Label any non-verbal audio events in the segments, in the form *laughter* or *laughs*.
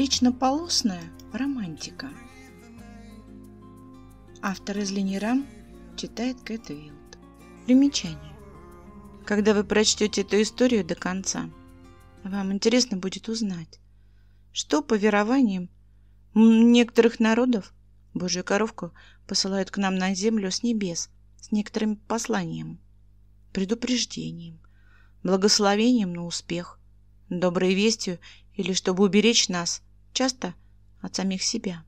Встречнополосная романтика. Автор из Ленирам читает Кэт Вилд. Примечание. Когда вы прочтете эту историю до конца, вам интересно будет узнать, что по верованиям некоторых народов Божью коровку посылают к нам на землю с небес с некоторым посланием, предупреждением, благословением на успех, доброй вестью или чтобы уберечь нас – часто от самих себя.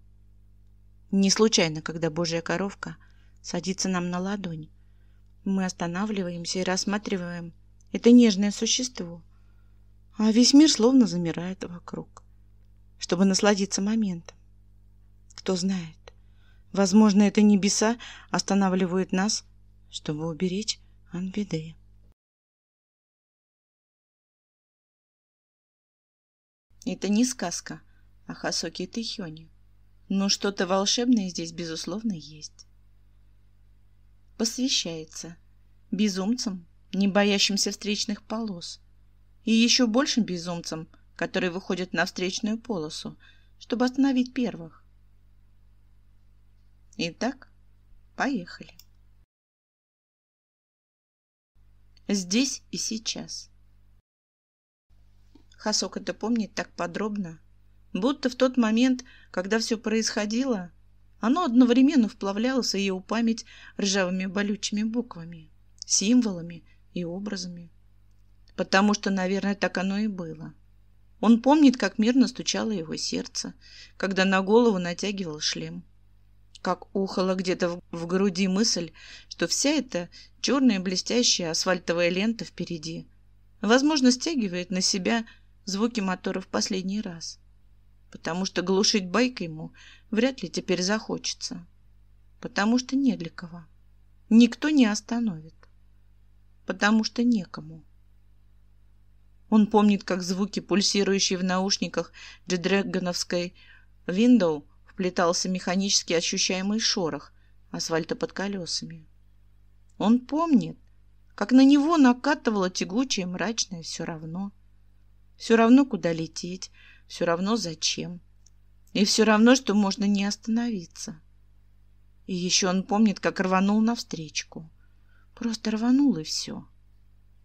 Не случайно, когда Божья коровка садится нам на ладонь, мы останавливаемся и рассматриваем это нежное существо, а весь мир словно замирает вокруг, чтобы насладиться моментом. Кто знает, возможно, это небеса останавливают нас, чтобы уберечь от Это не сказка, о Хасоке и Тэхёне. Но ну, что-то волшебное здесь, безусловно, есть. Посвящается безумцам, не боящимся встречных полос, и еще большим безумцам, которые выходят на встречную полосу, чтобы остановить первых. Итак, поехали. Здесь и сейчас. Хасок это помнит так подробно, Будто в тот момент, когда все происходило, оно одновременно вплавлялось в ее память ржавыми болючими буквами, символами и образами. Потому что, наверное, так оно и было. Он помнит, как мирно стучало его сердце, когда на голову натягивал шлем. Как ухала где-то в груди мысль, что вся эта черная блестящая асфальтовая лента впереди, возможно, стягивает на себя звуки мотора в последний раз потому что глушить байк ему вряд ли теперь захочется, потому что не для кого. Никто не остановит, потому что некому. Он помнит, как звуки, пульсирующие в наушниках джедрегановской Виндоу вплетался механически ощущаемый шорох асфальта под колесами. Он помнит, как на него накатывало тягучее, мрачное все равно. Все равно, куда лететь, все равно зачем. И все равно, что можно не остановиться. И еще он помнит, как рванул навстречку. Просто рванул и все.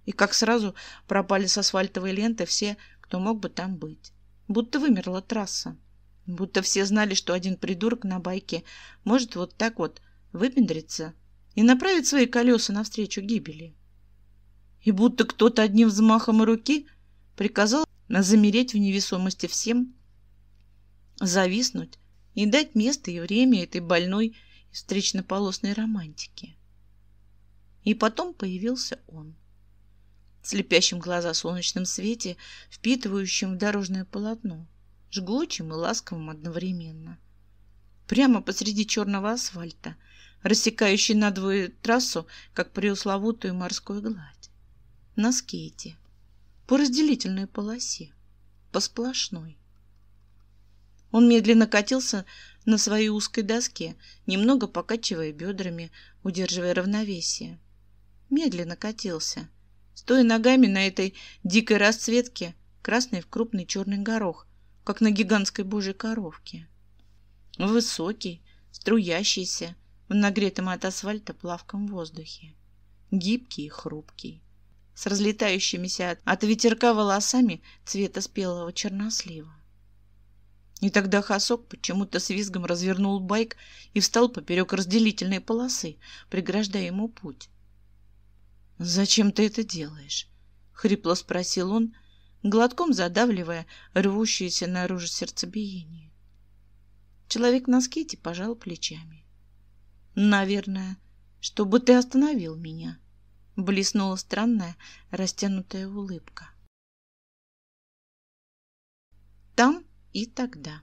И как сразу пропали с асфальтовой ленты все, кто мог бы там быть. Будто вымерла трасса. Будто все знали, что один придурок на байке может вот так вот выпендриться и направить свои колеса навстречу гибели. И будто кто-то одним взмахом руки приказал на замереть в невесомости всем, зависнуть и дать место и время этой больной встречнополосной романтике. И потом появился он. слепящим глаза солнечном свете, впитывающим в дорожное полотно, жгучим и ласковым одновременно. Прямо посреди черного асфальта, рассекающий надвое трассу, как преусловутую морскую гладь. На скейте по разделительной полосе, по сплошной. Он медленно катился на своей узкой доске, немного покачивая бедрами, удерживая равновесие. Медленно катился, стоя ногами на этой дикой расцветке, красной в крупный черный горох, как на гигантской божьей коровке. Высокий, струящийся, в нагретом от асфальта плавком воздухе. Гибкий и хрупкий с разлетающимися от ветерка волосами цвета спелого чернослива. И тогда Хасок почему-то с визгом развернул байк и встал поперек разделительной полосы, преграждая ему путь. «Зачем ты это делаешь?» — хрипло спросил он, глотком задавливая рвущееся наружу сердцебиение. Человек на скейте пожал плечами. «Наверное, чтобы ты остановил меня», блеснула странная растянутая улыбка. Там и тогда.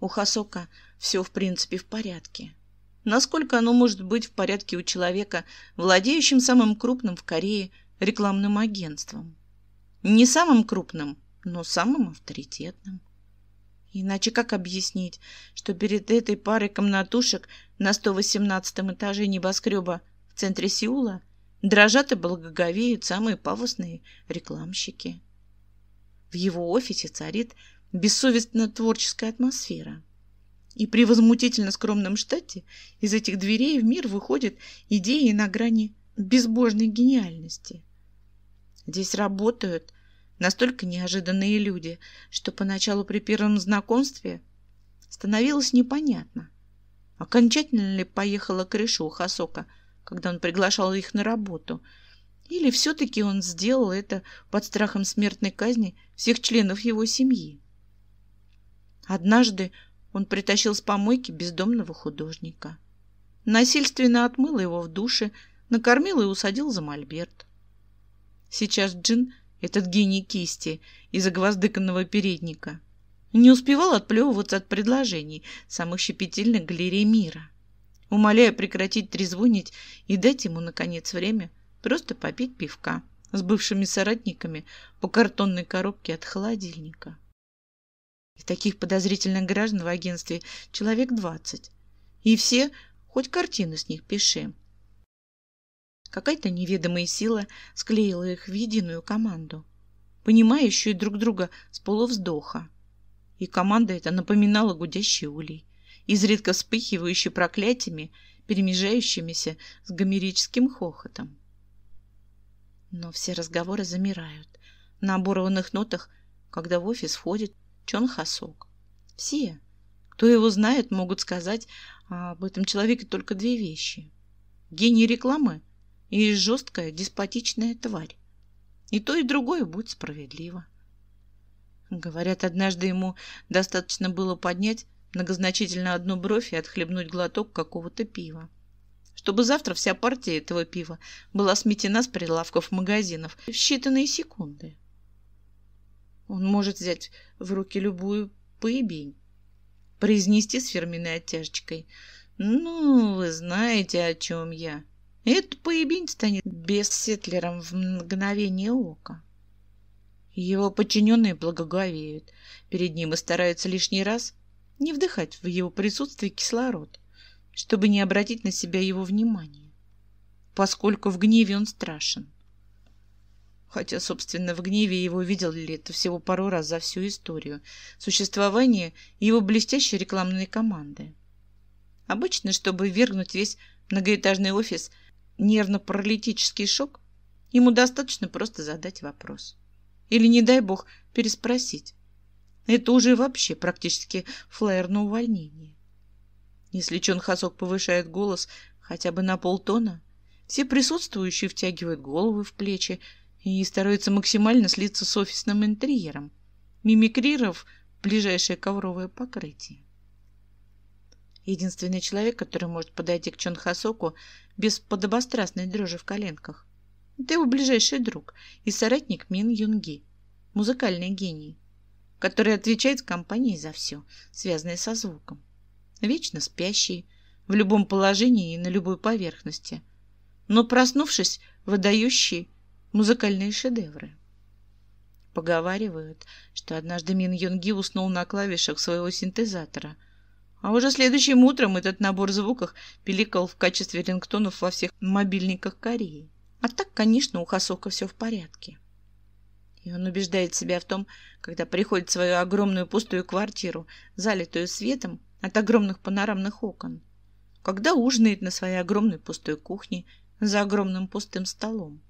У Хасока все в принципе в порядке. Насколько оно может быть в порядке у человека, владеющим самым крупным в Корее рекламным агентством? Не самым крупным, но самым авторитетным. Иначе как объяснить, что перед этой парой комнатушек на 118 этаже небоскреба в центре Сеула дрожат и благоговеют самые пафосные рекламщики? В его офисе царит бессовестно творческая атмосфера. И при возмутительно скромном штате из этих дверей в мир выходят идеи на грани безбожной гениальности. Здесь работают настолько неожиданные люди, что поначалу при первом знакомстве становилось непонятно, окончательно ли поехала крыша у Хасока, когда он приглашал их на работу, или все-таки он сделал это под страхом смертной казни всех членов его семьи. Однажды он притащил с помойки бездомного художника. Насильственно отмыл его в душе, накормил и усадил за мольберт. Сейчас Джин этот гений кисти и загвоздыканного передника. Не успевал отплевываться от предложений самых щепетильных галерей мира. Умоляя прекратить трезвонить и дать ему, наконец, время просто попить пивка с бывшими соратниками по картонной коробке от холодильника. И таких подозрительных граждан в агентстве человек двадцать. И все хоть картины с них пишем. Какая-то неведомая сила склеила их в единую команду, понимающую друг друга с полувздоха. И команда эта напоминала гудящий улей, изредка вспыхивающий проклятиями, перемежающимися с гомерическим хохотом. Но все разговоры замирают на оборванных нотах, когда в офис входит Чон Хасок. Все, кто его знает, могут сказать об этом человеке только две вещи. Гений рекламы – и жесткая деспотичная тварь. И то, и другое будет справедливо. Говорят, однажды ему достаточно было поднять многозначительно одну бровь и отхлебнуть глоток какого-то пива, чтобы завтра вся партия этого пива была сметена с прилавков магазинов в считанные секунды. Он может взять в руки любую поебень, произнести с фирменной оттяжечкой. «Ну, вы знаете, о чем я». Этот поебень станет бессетлером в мгновение ока. Его подчиненные благоговеют перед ним и стараются лишний раз не вдыхать в его присутствие кислород, чтобы не обратить на себя его внимание, поскольку в гневе он страшен. Хотя, собственно, в гневе его видел ли это всего пару раз за всю историю существования его блестящей рекламной команды. Обычно, чтобы вергнуть весь многоэтажный офис – нервно-паралитический шок, ему достаточно просто задать вопрос. Или, не дай бог, переспросить. Это уже вообще практически флэр на увольнение. Если Чон Хасок повышает голос хотя бы на полтона, все присутствующие втягивают головы в плечи и стараются максимально слиться с офисным интерьером, мимикрировав ближайшее ковровое покрытие единственный человек, который может подойти к Чон Хасоку без подобострастной дрожи в коленках. Это его ближайший друг и соратник Мин Юнги, музыкальный гений, который отвечает компании за все, связанное со звуком. Вечно спящий, в любом положении и на любой поверхности, но проснувшись, выдающий музыкальные шедевры. Поговаривают, что однажды Мин Юнги уснул на клавишах своего синтезатора – а уже следующим утром этот набор звуков пиликал в качестве рингтонов во всех мобильниках Кореи. А так, конечно, у Хасока все в порядке. И он убеждает себя в том, когда приходит в свою огромную пустую квартиру, залитую светом от огромных панорамных окон, когда ужинает на своей огромной пустой кухне за огромным пустым столом,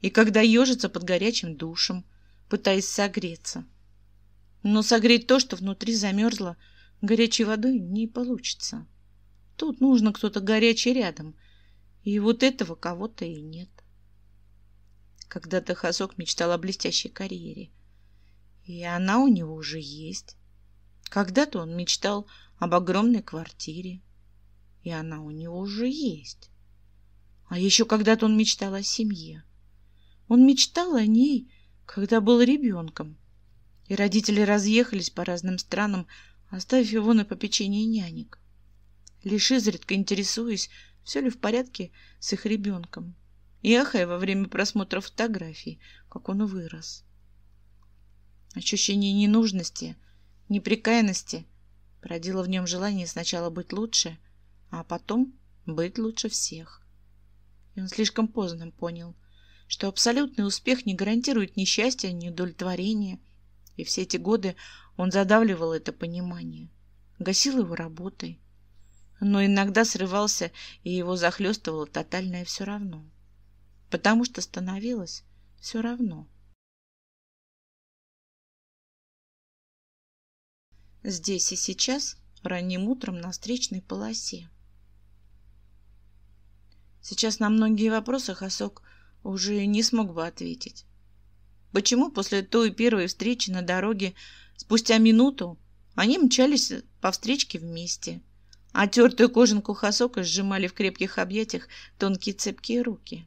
и когда ежится под горячим душем, пытаясь согреться. Но согреть то, что внутри замерзло – Горячей водой не получится. Тут нужно кто-то горячий рядом. И вот этого кого-то и нет. Когда-то Хазок мечтал о блестящей карьере. И она у него уже есть. Когда-то он мечтал об огромной квартире. И она у него уже есть. А еще когда-то он мечтал о семье. Он мечтал о ней, когда был ребенком. И родители разъехались по разным странам, оставив его на попечении нянек. Лишь изредка интересуюсь, все ли в порядке с их ребенком. И ахая во время просмотра фотографий, как он вырос. Ощущение ненужности, неприкаянности породило в нем желание сначала быть лучше, а потом быть лучше всех. И он слишком поздно понял, что абсолютный успех не гарантирует ни счастья, ни удовлетворения. И все эти годы он задавливал это понимание, гасил его работой. Но иногда срывался, и его захлестывало тотальное все равно. Потому что становилось все равно. Здесь и сейчас, ранним утром на встречной полосе. Сейчас на многие вопросы Хасок уже не смог бы ответить. Почему после той первой встречи на дороге Спустя минуту они мчались по встречке вместе. Отертую кожанку Хасока сжимали в крепких объятиях тонкие цепкие руки.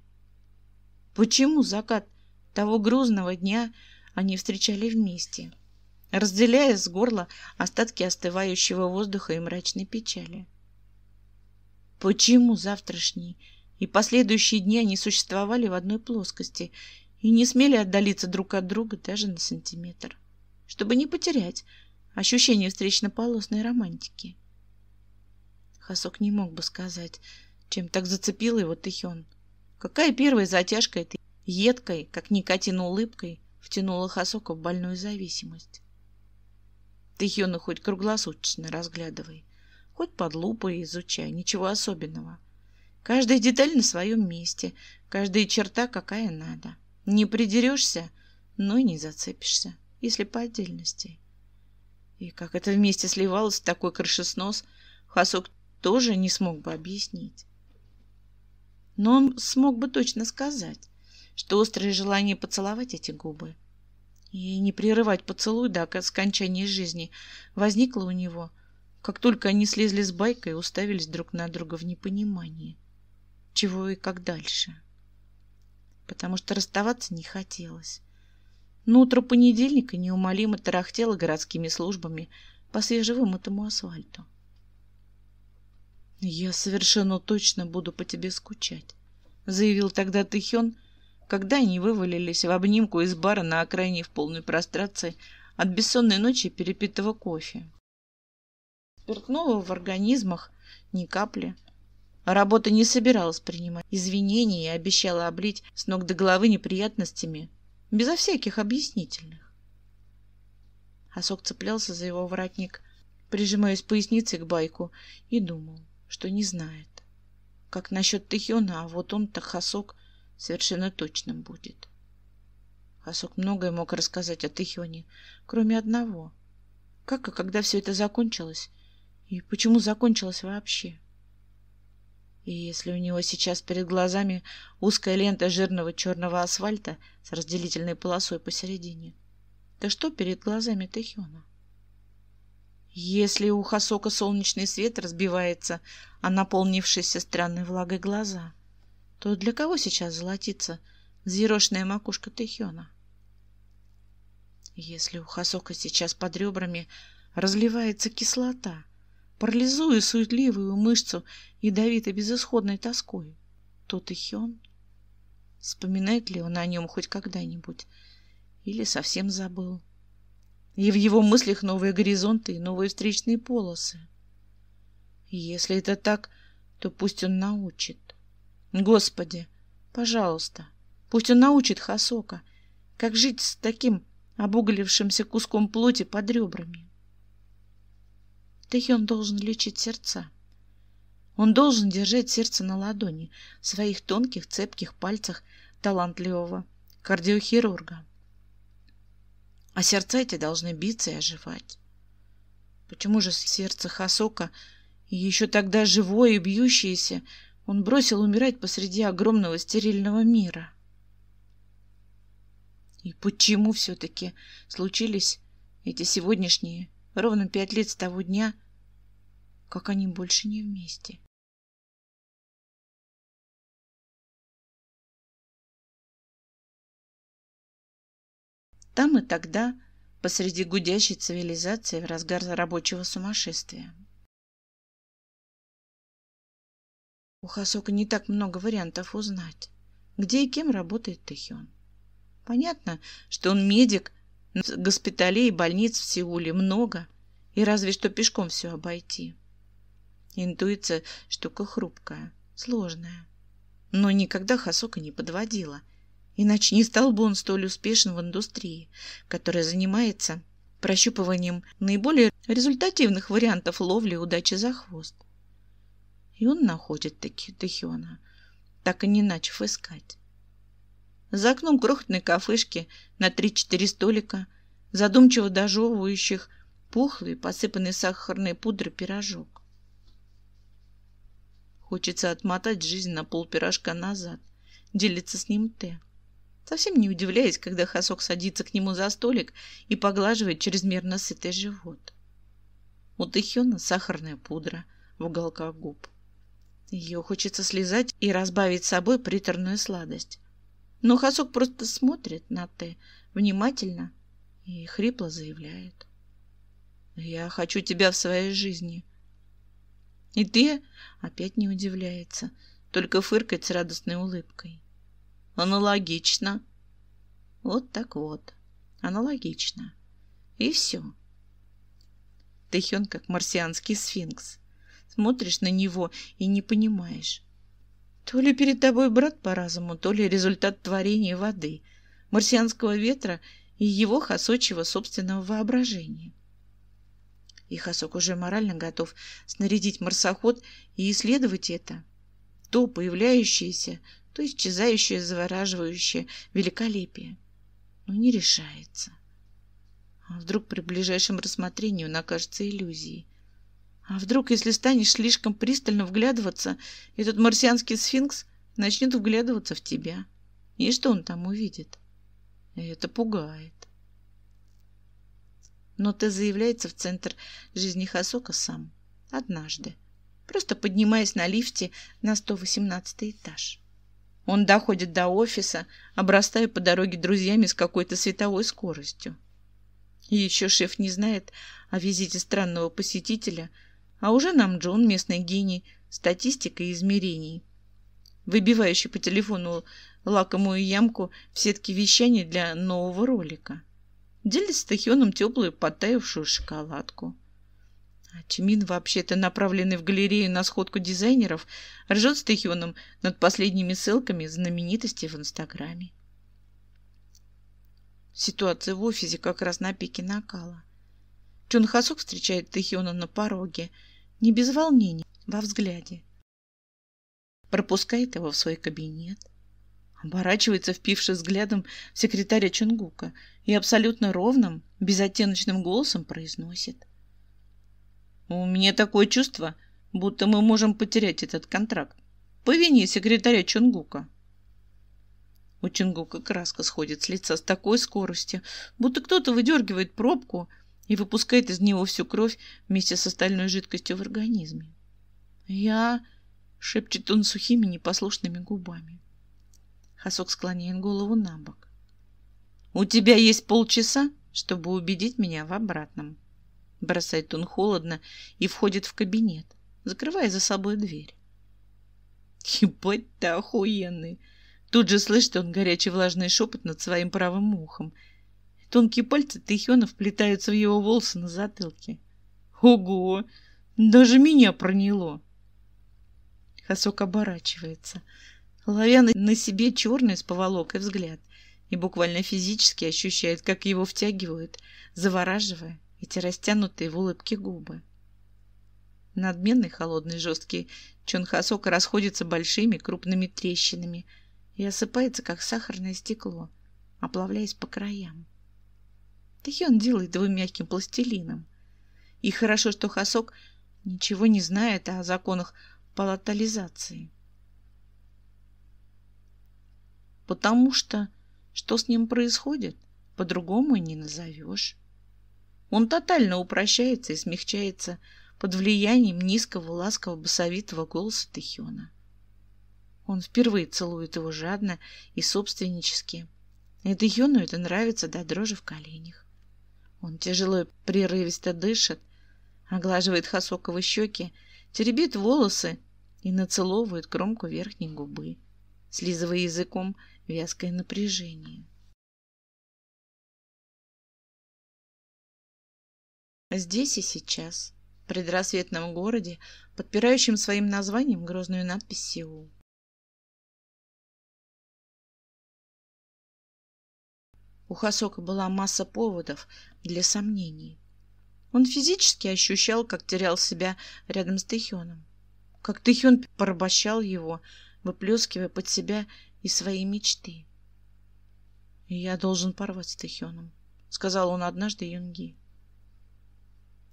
Почему закат того грузного дня они встречали вместе, разделяя с горла остатки остывающего воздуха и мрачной печали? Почему завтрашний и последующие дни они существовали в одной плоскости и не смели отдалиться друг от друга даже на сантиметр? чтобы не потерять ощущение встречно-полосной романтики. Хасок не мог бы сказать, чем так зацепил его Тэхён. Какая первая затяжка этой едкой, как никотин улыбкой, втянула Хасока в больную зависимость. Тэхёна хоть круглосуточно разглядывай, хоть под лупой изучай, ничего особенного. Каждая деталь на своем месте, каждая черта какая надо. Не придерешься, но и не зацепишься если по отдельности. И как это вместе сливалось в такой крышеснос, Хасок тоже не смог бы объяснить. Но он смог бы точно сказать, что острое желание поцеловать эти губы и не прерывать поцелуй до скончания жизни возникло у него, как только они слезли с байка и уставились друг на друга в непонимании, чего и как дальше. Потому что расставаться не хотелось. Но утро понедельника неумолимо тарахтело городскими службами по свежевымытому асфальту. «Я совершенно точно буду по тебе скучать», — заявил тогда Тыхен, когда они вывалились в обнимку из бара на окраине в полной прострации от бессонной ночи перепитого кофе. Спиртного в организмах ни капли. Работа не собиралась принимать извинения и обещала облить с ног до головы неприятностями, безо всяких объяснительных. Асок цеплялся за его воротник, прижимаясь поясницей к байку, и думал, что не знает. Как насчет Тихиона, а вот он-то Хасок совершенно точным будет. Хасок многое мог рассказать о Тихионе, кроме одного. Как и когда все это закончилось, и почему закончилось вообще? — и если у него сейчас перед глазами узкая лента жирного черного асфальта с разделительной полосой посередине, то что перед глазами Тэхёна? Если у Хасока солнечный свет разбивается а наполнившиеся странной влагой глаза, то для кого сейчас золотится зверошная макушка Тэхёна? Если у Хасока сейчас под ребрами разливается кислота — парализуя суетливую мышцу ядовито-безысходной тоской. Тот и Хён. Вспоминает ли он о нем хоть когда-нибудь? Или совсем забыл? И в его мыслях новые горизонты и новые встречные полосы. если это так, то пусть он научит. Господи, пожалуйста, пусть он научит Хасока, как жить с таким обуглившимся куском плоти под ребрами. Да он должен лечить сердца. Он должен держать сердце на ладони, в своих тонких, цепких пальцах талантливого кардиохирурга. А сердца эти должны биться и оживать. Почему же сердце Хасока, еще тогда живое и бьющееся, он бросил умирать посреди огромного стерильного мира? И почему все-таки случились эти сегодняшние, ровно пять лет с того дня, как они больше не вместе. Там и тогда, посреди гудящей цивилизации в разгар рабочего сумасшествия. У Хасока не так много вариантов узнать, где и кем работает Тэхён. Понятно, что он медик, госпиталей и больниц в Сеуле много, и разве что пешком все обойти. Интуиция – штука хрупкая, сложная. Но никогда Хасока не подводила. Иначе не стал бы он столь успешен в индустрии, которая занимается прощупыванием наиболее результативных вариантов ловли удачи за хвост. И он находит таки Тэхиона, так и не начав искать. За окном крохотной кафешки на три-четыре столика, задумчиво дожевывающих пухлый, посыпанный сахарной пудрой пирожок. Хочется отмотать жизнь на полпирожка назад. делиться с ним Т. Совсем не удивляясь, когда Хасок садится к нему за столик и поглаживает чрезмерно сытый живот. У Тэхёна сахарная пудра в уголках губ. Ее хочется слезать и разбавить собой приторную сладость. Но Хасок просто смотрит на Т внимательно и хрипло заявляет. «Я хочу тебя в своей жизни. И ты опять не удивляется, только фыркает с радостной улыбкой. Аналогично. Вот так вот. Аналогично. И все. Тэхён как марсианский сфинкс. Смотришь на него и не понимаешь. То ли перед тобой брат по разуму, то ли результат творения воды, марсианского ветра и его хосочего собственного воображения и Хасок уже морально готов снарядить марсоход и исследовать это. То появляющееся, то исчезающее завораживающее великолепие. Но не решается. А вдруг при ближайшем рассмотрении он окажется иллюзией? А вдруг, если станешь слишком пристально вглядываться, этот марсианский сфинкс начнет вглядываться в тебя? И что он там увидит? Это пугает. Но Т заявляется в центр жизни Хасока сам. Однажды. Просто поднимаясь на лифте на 118 этаж. Он доходит до офиса, обрастая по дороге друзьями с какой-то световой скоростью. еще шеф не знает о визите странного посетителя, а уже нам Джон, местный гений статистика и измерений, выбивающий по телефону лакомую ямку в сетке вещаний для нового ролика делит с Тахионом теплую подтаявшую шоколадку. А Чумин, вообще-то направленный в галерею на сходку дизайнеров, ржет с Тахионом над последними ссылками знаменитостей в Инстаграме. Ситуация в офисе как раз на пике накала. Чон Хасок встречает Тахиона на пороге, не без волнения во взгляде. Пропускает его в свой кабинет, оборачивается, впившись взглядом в секретаря Чунгука, и абсолютно ровным, безоттеночным голосом произносит. «У меня такое чувство, будто мы можем потерять этот контракт. По вине секретаря Чунгука». У Чунгука краска сходит с лица с такой скоростью, будто кто-то выдергивает пробку и выпускает из него всю кровь вместе с остальной жидкостью в организме. «Я...» — шепчет он сухими непослушными губами. Хасок склоняет голову на бок. «У тебя есть полчаса, чтобы убедить меня в обратном». Бросает он холодно и входит в кабинет, закрывая за собой дверь. «Ебать ты охуенный!» Тут же слышит он горячий влажный шепот над своим правым ухом. Тонкие пальцы Тихиона вплетаются в его волосы на затылке. «Ого! Даже меня проняло!» Хасок оборачивается, ловя на себе черный с и взгляд и буквально физически ощущает, как его втягивают, завораживая эти растянутые в улыбке губы. Надменный, холодный, жесткий чонхосок расходится большими крупными трещинами и осыпается, как сахарное стекло, оплавляясь по краям. Тэхён делает его мягким пластилином. И хорошо, что хосок ничего не знает о законах палатализации. потому что что с ним происходит, по-другому и не назовешь. Он тотально упрощается и смягчается под влиянием низкого, ласкового, басовитого голоса Тихиона. Он впервые целует его жадно и собственнически. И Тихиону это нравится до дрожи в коленях. Он тяжело и прерывисто дышит, оглаживает Хасоковы щеки, теребит волосы и нацеловывает кромку верхней губы, слизывая языком – вязкое напряжение. Здесь и сейчас, в предрассветном городе, подпирающем своим названием грозную надпись Сеул. У Хасока была масса поводов для сомнений. Он физически ощущал, как терял себя рядом с Тэхёном, как Тэхён порабощал его, выплескивая под себя и своей мечты. я должен порвать с Тэхёном, сказал он однажды Юнги.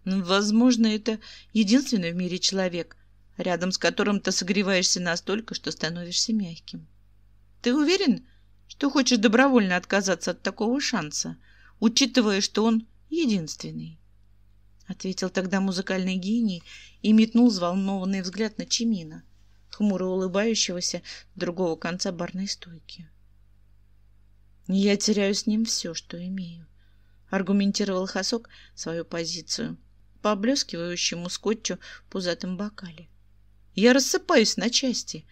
Возможно, это единственный в мире человек, рядом с которым ты согреваешься настолько, что становишься мягким. Ты уверен, что хочешь добровольно отказаться от такого шанса, учитывая, что он единственный? ответил тогда музыкальный гений и метнул взволнованный взгляд на Чемина хмуро улыбающегося другого конца барной стойки. «Я теряю с ним все, что имею», — аргументировал Хасок свою позицию по облескивающему скотчу в пузатом бокале. «Я рассыпаюсь на части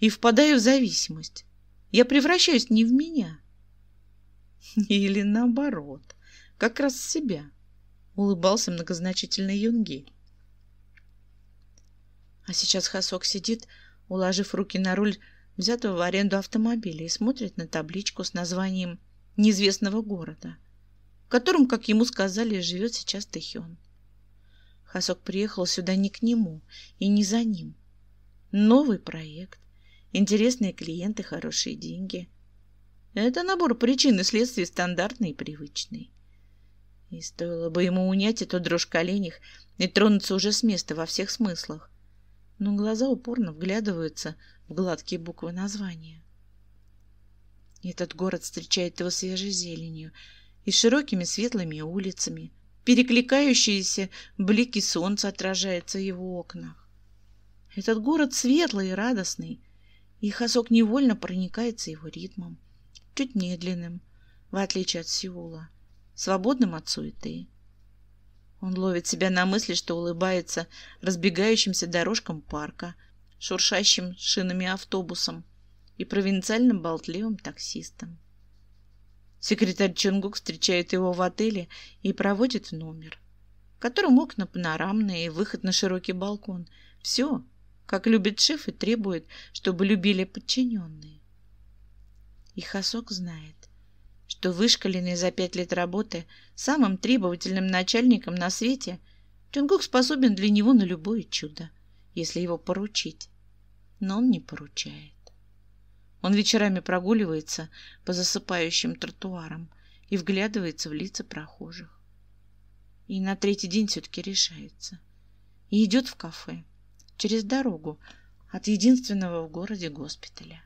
и впадаю в зависимость. Я превращаюсь не в меня». *laughs* «Или наоборот, как раз в себя», — улыбался многозначительный Юнги. А сейчас Хасок сидит, уложив руки на руль взятого в аренду автомобиля и смотрит на табличку с названием неизвестного города, в котором, как ему сказали, живет сейчас Тэхён. Хасок приехал сюда не к нему и не за ним. Новый проект, интересные клиенты, хорошие деньги. Это набор причин и следствий стандартный и привычный. И стоило бы ему унять эту дрожь коленях и тронуться уже с места во всех смыслах, но глаза упорно вглядываются в гладкие буквы названия. Этот город встречает его свежей зеленью и широкими светлыми улицами. Перекликающиеся блики солнца отражаются в его окнах. Этот город светлый и радостный, и Хасок невольно проникается его ритмом, чуть медленным, в отличие от Сеула, свободным от суеты. Он ловит себя на мысли, что улыбается разбегающимся дорожкам парка, шуршащим шинами автобусом и провинциальным болтливым таксистом. Секретарь Чонгук встречает его в отеле и проводит номер, в котором окна панорамные и выход на широкий балкон. Все, как любит шеф и требует, чтобы любили подчиненные. И Хасок знает, что вышкаленный за пять лет работы самым требовательным начальником на свете, Чонгук способен для него на любое чудо, если его поручить. Но он не поручает. Он вечерами прогуливается по засыпающим тротуарам и вглядывается в лица прохожих. И на третий день все-таки решается. И идет в кафе через дорогу от единственного в городе госпиталя.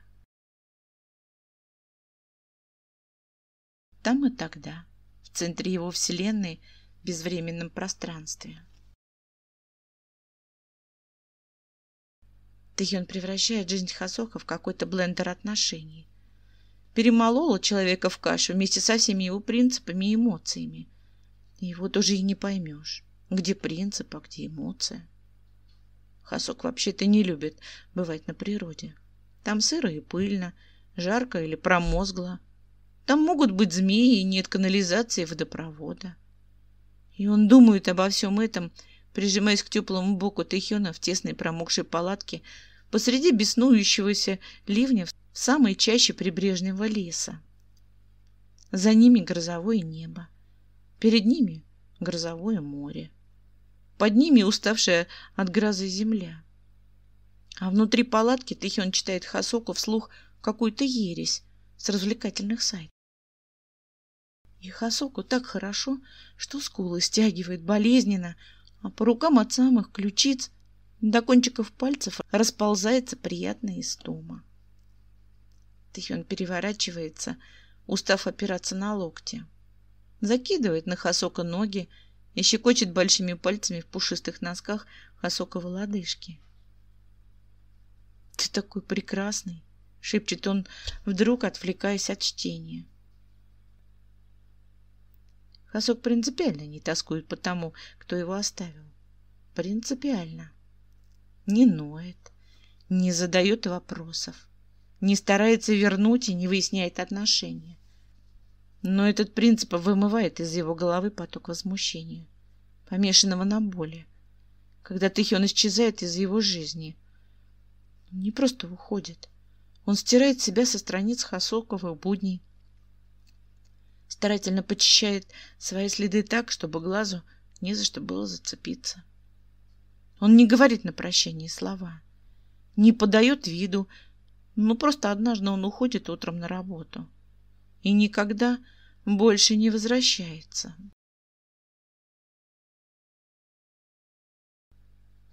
там и тогда, в центре его вселенной, в безвременном пространстве. Тэхён превращает жизнь Хасока в какой-то блендер отношений. Перемолола человека в кашу вместе со всеми его принципами и эмоциями. И его тоже и не поймешь, где принцип, а где эмоция. Хасок вообще-то не любит бывать на природе. Там сыро и пыльно, жарко или промозгло. Там могут быть змеи, и нет канализации, и водопровода. И он думает обо всем этом, прижимаясь к теплому боку Тэхёна в тесной промокшей палатке посреди беснующегося ливня в самой чаще прибрежного леса. За ними грозовое небо. Перед ними грозовое море. Под ними уставшая от грозы земля. А внутри палатки Тэхён читает Хасоку вслух какую-то ересь с развлекательных сайтов. И Хасоку так хорошо, что скулы стягивает болезненно, а по рукам от самых ключиц до кончиков пальцев расползается приятная истома. Тихон переворачивается, устав опираться на локти. Закидывает на Хасока ноги и щекочет большими пальцами в пушистых носках Хасоковой лодыжки. «Ты такой прекрасный!» — шепчет он, вдруг отвлекаясь от чтения. Хасок принципиально не тоскует по тому, кто его оставил. Принципиально. Не ноет, не задает вопросов, не старается вернуть и не выясняет отношения. Но этот принцип вымывает из его головы поток возмущения, помешанного на боли, когда Тихион исчезает из его жизни. Он не просто уходит. Он стирает себя со страниц в будней, старательно почищает свои следы так, чтобы глазу не за что было зацепиться. Он не говорит на прощание слова, не подает виду, ну просто однажды он уходит утром на работу и никогда больше не возвращается.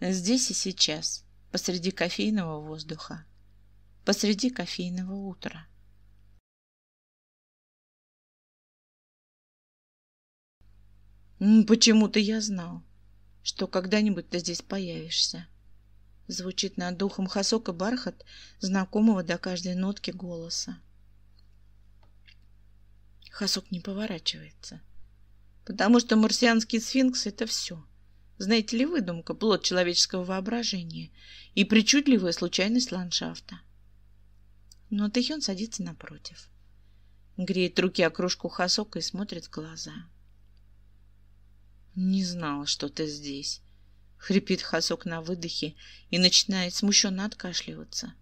Здесь и сейчас, посреди кофейного воздуха, посреди кофейного утра. Почему-то я знал, что когда-нибудь ты здесь появишься. Звучит над духом хасок и бархат, знакомого до каждой нотки голоса. Хасок не поворачивается, потому что марсианский сфинкс — это все. Знаете ли, выдумка, плод человеческого воображения и причудливая случайность ландшафта. Но Тэхён садится напротив. Греет руки о кружку Хасока и смотрит в глаза. — «Не знала, что ты здесь», — хрипит Хасок на выдохе и начинает смущенно откашливаться,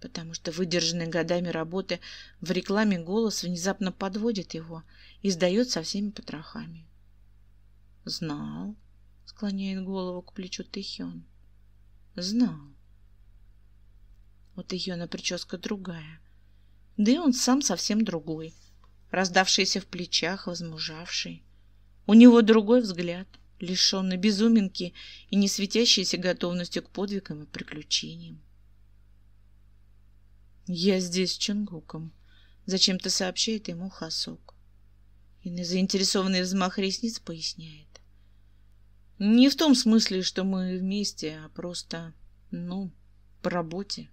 потому что выдержанный годами работы в рекламе голос внезапно подводит его и сдает со всеми потрохами. «Знал», — склоняет голову к плечу Тэхён. «Знал». Вот ее на прическа другая. Да и он сам совсем другой, раздавшийся в плечах, возмужавший. У него другой взгляд, лишенный безуминки и не светящийся готовностью к подвигам и приключениям. «Я здесь с Чонгуком», — зачем-то сообщает ему Хасок. И на заинтересованный взмах ресниц поясняет. «Не в том смысле, что мы вместе, а просто, ну, по работе».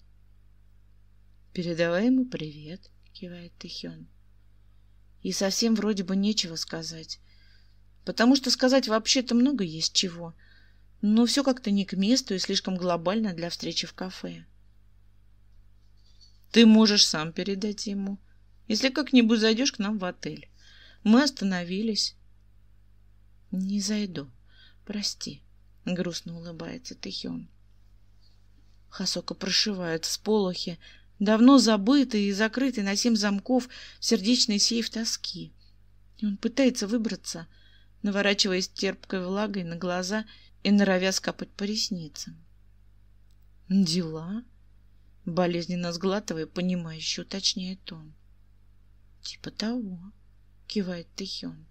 «Передавай ему привет», — кивает Тихён. И совсем вроде бы нечего сказать, потому что сказать вообще-то много есть чего, но все как-то не к месту и слишком глобально для встречи в кафе. Ты можешь сам передать ему, если как-нибудь зайдешь к нам в отель. Мы остановились. Не зайду. Прости, грустно улыбается Тэхён. Хасока прошивает всполохи, давно забытый и закрытый на семь замков сердечный сейф тоски. И он пытается выбраться, наворачиваясь терпкой влагой на глаза и норовя скапать по ресницам. «Дела?» — болезненно сглатывая, понимающе уточняет он. «Типа того», — кивает Тэхён.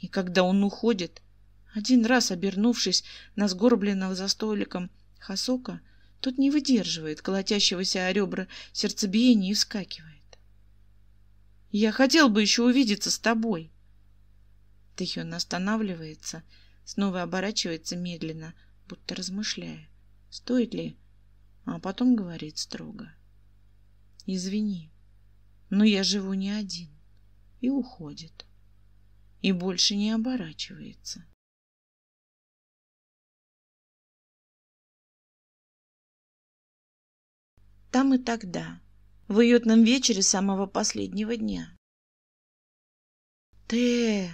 И когда он уходит, один раз обернувшись на сгорбленного за столиком Хасока, тот не выдерживает колотящегося о ребра сердцебиения и вскакивает. «Я хотел бы еще увидеться с тобой», Тихий он останавливается, снова оборачивается медленно, будто размышляя, стоит ли, а потом говорит строго. «Извини, но я живу не один» и уходит. И больше не оборачивается. Там и тогда, в уютном вечере самого последнего дня. «Ты!»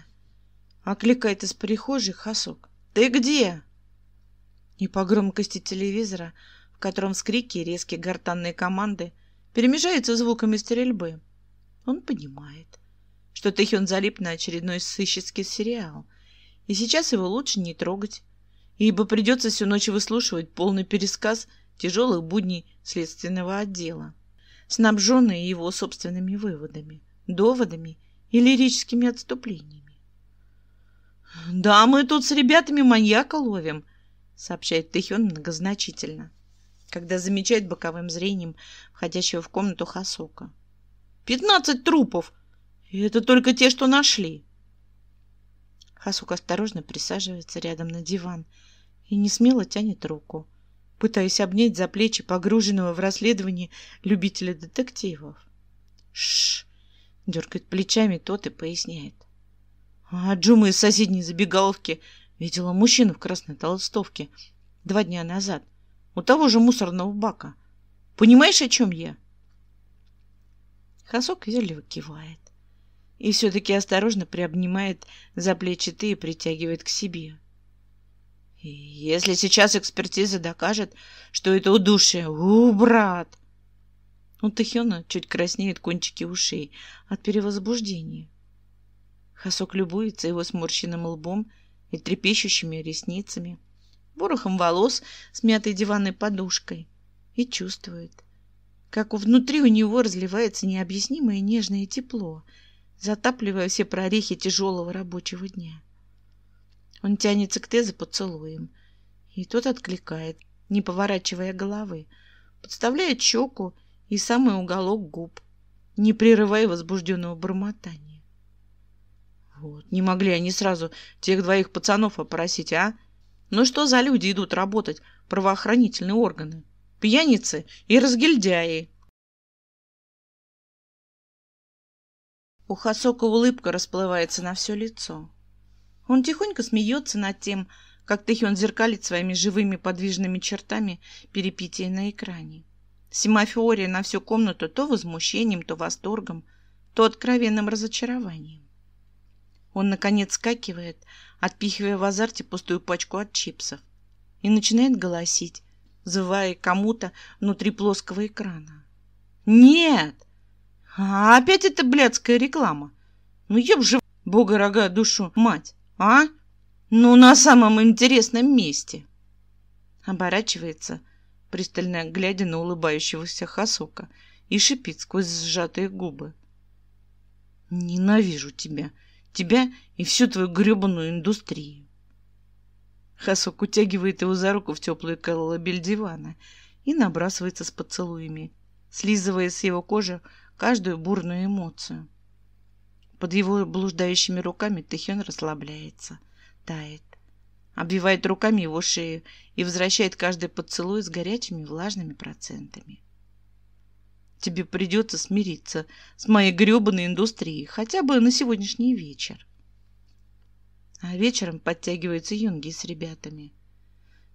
Окликает из прихожей Хасок. «Ты где?» И по громкости телевизора, в котором скрики и резкие гортанные команды перемежаются звуками стрельбы, он понимает, что Тэхён залип на очередной сыщицкий сериал, и сейчас его лучше не трогать, ибо придется всю ночь выслушивать полный пересказ тяжелых будней следственного отдела, снабженные его собственными выводами, доводами и лирическими отступлениями. «Да, мы тут с ребятами маньяка ловим», — сообщает Тэхён многозначительно, когда замечает боковым зрением входящего в комнату Хасока. «Пятнадцать трупов! И это только те, что нашли!» Хасука осторожно присаживается рядом на диван и не смело тянет руку, пытаясь обнять за плечи погруженного в расследование любителя детективов. Шш! дергает плечами тот и поясняет. А Джума из соседней забегаловки видела мужчину в красной толстовке два дня назад у того же мусорного бака. Понимаешь, о чем я? Хасок вежливо кивает и все-таки осторожно приобнимает за плечи ты и притягивает к себе. И если сейчас экспертиза докажет, что это удушье, у, брат! У Тахиона чуть краснеет кончики ушей от перевозбуждения. Хасок любуется его сморщенным лбом и трепещущими ресницами, ворохом волос, смятой диванной подушкой, и чувствует, как внутри у него разливается необъяснимое нежное тепло, затапливая все прорехи тяжелого рабочего дня. Он тянется к Тезе поцелуем, и тот откликает, не поворачивая головы, подставляет щеку и самый уголок губ, не прерывая возбужденного бормотания. Вот, не могли они сразу тех двоих пацанов опросить, а? Ну что за люди идут работать в правоохранительные органы? Пьяницы и разгильдяи. У Хасока улыбка расплывается на все лицо. Он тихонько смеется над тем, как Тэхион зеркалит своими живыми подвижными чертами перепитие на экране. Симафиория на всю комнату то возмущением, то восторгом, то откровенным разочарованием. Он, наконец, скакивает, отпихивая в азарте пустую пачку от чипсов, и начинает голосить, зывая кому-то внутри плоского экрана. «Нет! А опять эта блядская реклама! Ну, еб же, бога рога душу, мать, а? Ну, на самом интересном месте!» Оборачивается, пристально глядя на улыбающегося Хасока, и шипит сквозь сжатые губы. «Ненавижу тебя!» тебя и всю твою гребаную индустрию. Хасок утягивает его за руку в теплую колыбель дивана и набрасывается с поцелуями, слизывая с его кожи каждую бурную эмоцию. Под его блуждающими руками Тэхён расслабляется, тает, обвивает руками его шею и возвращает каждый поцелуй с горячими влажными процентами тебе придется смириться с моей гребаной индустрией, хотя бы на сегодняшний вечер. А вечером подтягиваются юнги с ребятами.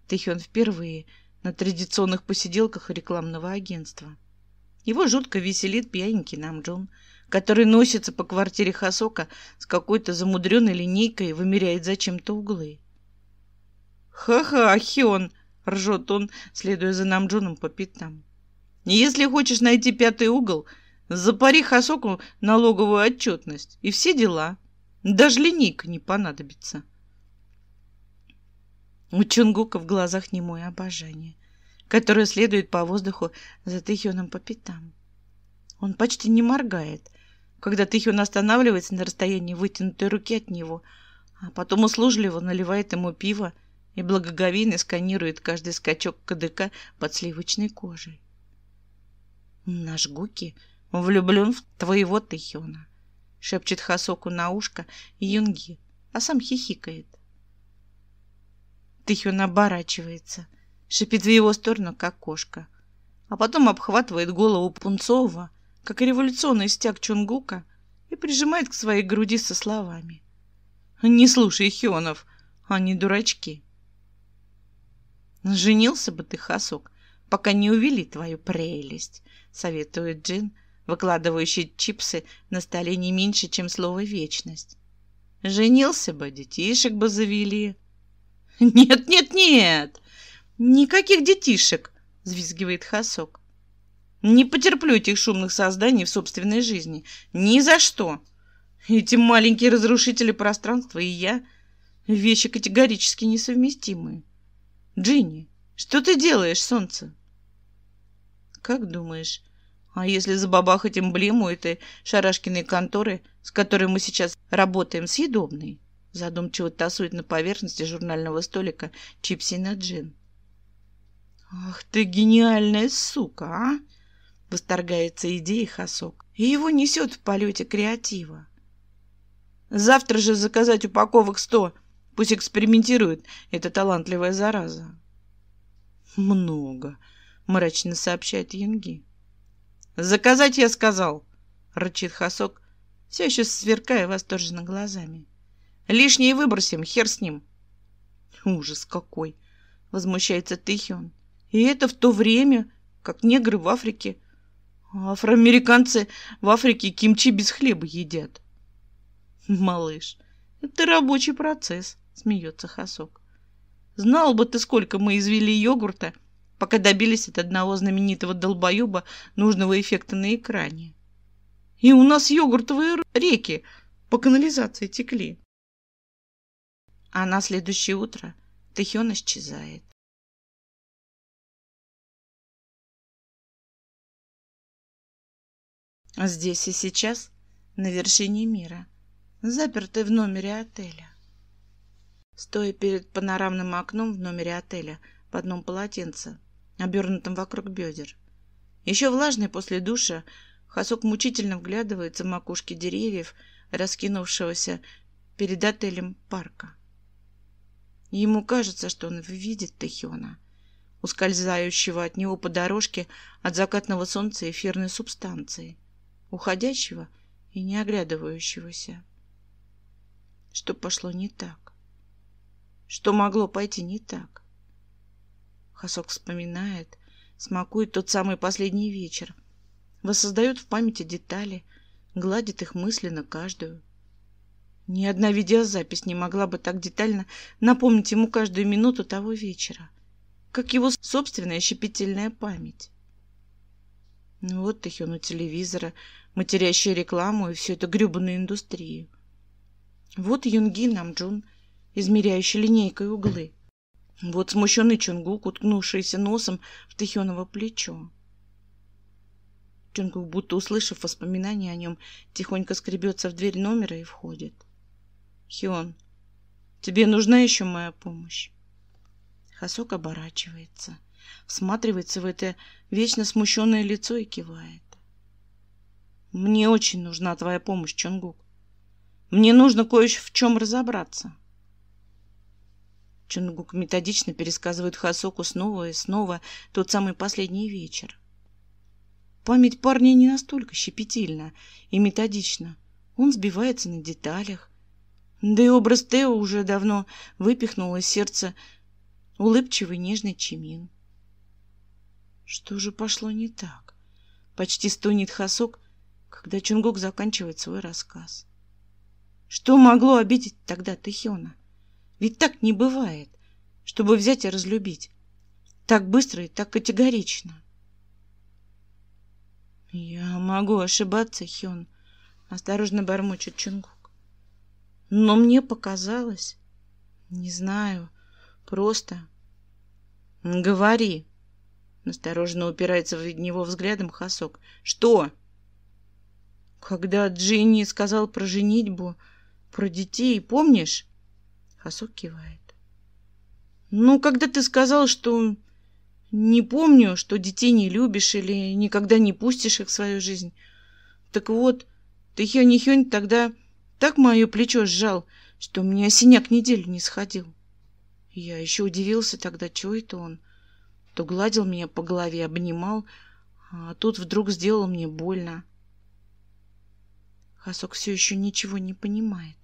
Тэхён впервые на традиционных посиделках рекламного агентства. Его жутко веселит пьяненький Намджун, который носится по квартире Хасока с какой-то замудренной линейкой и вымеряет зачем-то углы. «Ха-ха, Хион!» — ржет он, следуя за Намджуном по пятам. Если хочешь найти пятый угол, запари Хасоку налоговую отчетность и все дела. Даже линейка не понадобится. У Чунгука в глазах немое обожание, которое следует по воздуху за Тэхёном по пятам. Он почти не моргает, когда Тэхён останавливается на расстоянии вытянутой руки от него, а потом услужливо наливает ему пиво и благоговейно сканирует каждый скачок КДК под сливочной кожей. «Наш Гуки влюблен в твоего Тэхёна», — шепчет Хасоку на ушко Юнги, а сам хихикает. Тэхён оборачивается, шипит в его сторону, как кошка, а потом обхватывает голову Пунцова, как революционный стяг Чунгука, и прижимает к своей груди со словами. «Не слушай Хёнов, они дурачки». «Женился бы ты, Хасок, пока не увели твою прелесть», — советует Джин, выкладывающий чипсы на столе не меньше, чем слово «вечность». «Женился бы, детишек бы завели». *laughs* «Нет, нет, нет! Никаких детишек!» — взвизгивает Хасок. «Не потерплю этих шумных созданий в собственной жизни. Ни за что! Эти маленькие разрушители пространства и я — вещи категорически несовместимые. Джинни, что ты делаешь, солнце? Как думаешь, а если забабахать эмблему этой шарашкиной конторы, с которой мы сейчас работаем, съедобной? Задумчиво тасует на поверхности журнального столика чипсина джин. «Ах ты гениальная сука, а!» — восторгается идеей Хасок. И его несет в полете креатива. «Завтра же заказать упаковок сто. Пусть экспериментирует эта талантливая зараза» много, мрачно сообщает Янги. Заказать я сказал, рычит Хасок, все еще сверкая восторженно глазами. Лишнее выбросим, хер с ним. Ужас какой, возмущается Тихион. И это в то время, как негры в Африке. А афроамериканцы в Африке кимчи без хлеба едят. Малыш, это рабочий процесс, смеется Хасок. Знал бы ты, сколько мы извели йогурта, пока добились от одного знаменитого долбоеба нужного эффекта на экране. И у нас йогуртовые реки по канализации текли. А на следующее утро Тэхён исчезает. Здесь и сейчас, на вершине мира, заперты в номере отеля стоя перед панорамным окном в номере отеля в одном полотенце, обернутом вокруг бедер. Еще влажный после душа, Хасок мучительно вглядывается в макушки деревьев, раскинувшегося перед отелем парка. Ему кажется, что он видит Техиона, ускользающего от него по дорожке от закатного солнца эфирной субстанции, уходящего и не оглядывающегося. Что пошло не так? Что могло пойти не так? Хасок вспоминает, смакует тот самый последний вечер, воссоздает в памяти детали, гладит их мысленно каждую. Ни одна видеозапись не могла бы так детально напомнить ему каждую минуту того вечера, как его собственная щепетильная память. Ну вот ты у телевизора, матерящая рекламу и всю эту гребаную индустрию. Вот Юнги Намджун измеряющий линейкой углы. Вот смущенный Чунгук, уткнувшийся носом в Тэхёново плечо. Чунгук, будто услышав воспоминания о нем, тихонько скребется в дверь номера и входит. «Хион, тебе нужна еще моя помощь?» Хасок оборачивается, всматривается в это вечно смущенное лицо и кивает. «Мне очень нужна твоя помощь, Чунгук. Мне нужно кое в чем разобраться». Чунгук методично пересказывает Хасоку снова и снова тот самый последний вечер. Память парня не настолько щепетильна и методична. Он сбивается на деталях. Да и образ Тео уже давно выпихнул из сердца улыбчивый нежный Чимин. Что же пошло не так? Почти стонет Хасок, когда Чунгук заканчивает свой рассказ. Что могло обидеть тогда Тэхёна? -то ведь так не бывает, чтобы взять и разлюбить. Так быстро и так категорично. Я могу ошибаться, Хён, осторожно бормочет Чунгук. Но мне показалось, не знаю, просто... Говори, настороженно упирается в него взглядом Хасок. Что? Когда Джинни сказал про женитьбу, про детей, помнишь? Хасок кивает. Ну, когда ты сказал, что не помню, что детей не любишь или никогда не пустишь их в свою жизнь. Так вот, ты хёнь-хёнь тогда так мое плечо сжал, что у меня синяк неделю не сходил. Я еще удивился тогда, чего это он. То гладил меня по голове, обнимал, а тут вдруг сделал мне больно. Хасок все еще ничего не понимает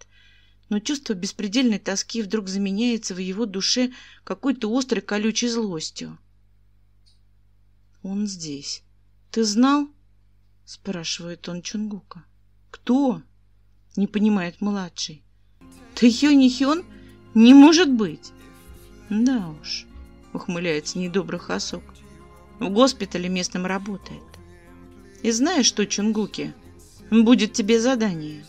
но чувство беспредельной тоски вдруг заменяется в его душе какой-то острой колючей злостью. «Он здесь. Ты знал?» — спрашивает он Чунгука. «Кто?» — не понимает младший. «Ты Хён Хёни Хён? Не может быть!» «Да уж», — ухмыляется недобрый Хасок. «В госпитале местном работает. И знаешь что, Чунгуки, будет тебе задание».